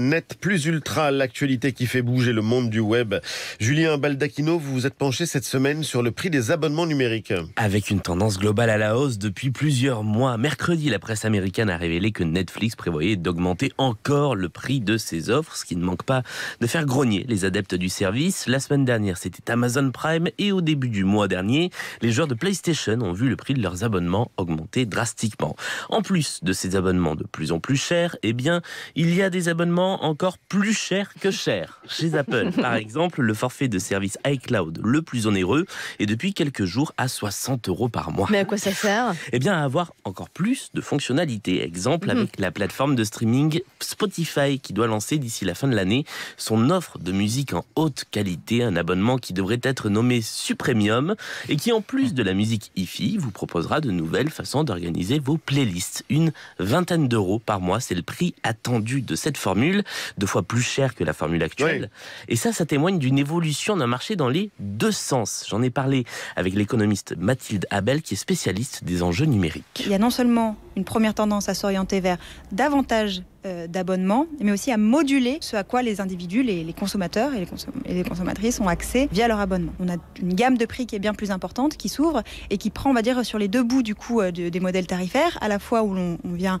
Net plus ultra, l'actualité qui fait bouger le monde du web. Julien Baldacchino, vous vous êtes penché cette semaine sur le prix des abonnements numériques. Avec une tendance globale à la hausse depuis plusieurs mois, mercredi, la presse américaine a révélé que Netflix prévoyait d'augmenter encore le prix de ses offres, ce qui ne manque pas de faire grogner les adeptes du service. La semaine dernière, c'était Amazon Prime et au début du mois dernier, les joueurs de PlayStation ont vu le prix de leurs abonnements augmenter drastiquement. En plus de ces abonnements de plus en plus chers, eh bien, il y a des abonnements encore plus cher que cher. Chez Apple, par exemple, le forfait de service iCloud le plus onéreux est depuis quelques jours à 60 euros par mois. Mais à quoi ça sert Eh bien, à avoir encore plus de fonctionnalités. Exemple mhm. avec la plateforme de streaming Spotify qui doit lancer d'ici la fin de l'année son offre de musique en haute qualité, un abonnement qui devrait être nommé Supremium et qui, en plus de la musique hi-fi, vous proposera de nouvelles façons d'organiser vos playlists. Une vingtaine d'euros par mois, c'est le prix attendu de cette formule deux fois plus cher que la formule actuelle. Et ça, ça témoigne d'une évolution d'un marché dans les deux sens. J'en ai parlé avec l'économiste Mathilde Abel, qui est spécialiste des enjeux numériques. Il y a non seulement une première tendance à s'orienter vers davantage euh, d'abonnements, mais aussi à moduler ce à quoi les individus, les, les consommateurs et les, les, consommatrices ont accès via leur abonnement. On a une gamme de prix qui est bien plus importante, qui s'ouvre et qui prend, on va dire, sur les deux bouts du coup euh, des modèles tarifaires, à la fois où l'on vient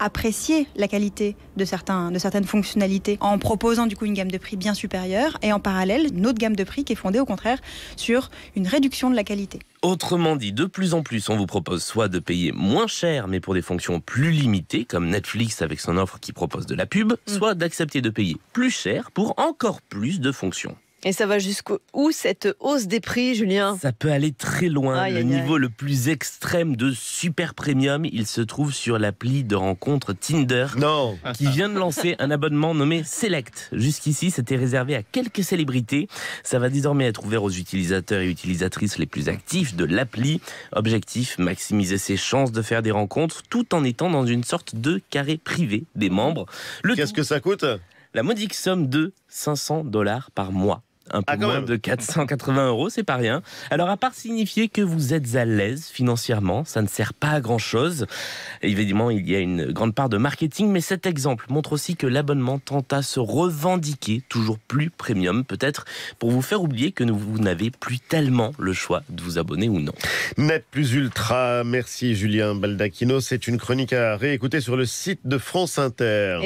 apprécier la qualité de, certains, de certaines fonctionnalités en proposant du coup une gamme de prix bien supérieure, et en parallèle une autre gamme de prix qui est fondée au contraire sur une réduction de la qualité. Autrement dit, de plus en plus, on vous propose soit de payer moins cher, mais pour des fonctions plus limitées, comme Netflix avec son offre qui propose de la pub, mm. soit d'accepter de payer plus cher pour encore plus de fonctions. Et ça va jusqu'où cette hausse des prix, Julien Ça peut aller très loin. le niveau le plus extrême de super premium, il se trouve sur l'appli de rencontre Tinder. Qui vient de lancer un abonnement nommé Select. Jusqu'ici, c'était réservé à quelques célébrités. Ça va désormais être ouvert aux utilisateurs et utilisatrices les plus actifs de l'appli. Objectif maximiser ses chances de faire des rencontres tout en étant dans une sorte de carré privé des membres. Qu'est-ce que ça coûte la modique somme de 500 dollars par mois un peu ah, moins de 480 euros, c'est pas rien. Alors, à part signifier que vous êtes à l'aise financièrement, ça ne sert pas à grand chose. Évidemment, il y a une grande part de marketing, mais cet exemple montre aussi que l'abonnement tente à se revendiquer toujours plus premium, peut-être pour vous faire oublier que vous n'avez plus tellement le choix de vous abonner ou non. Net plus ultra, merci Julien Baldacchino. C'est une chronique à réécouter sur le site de France Inter.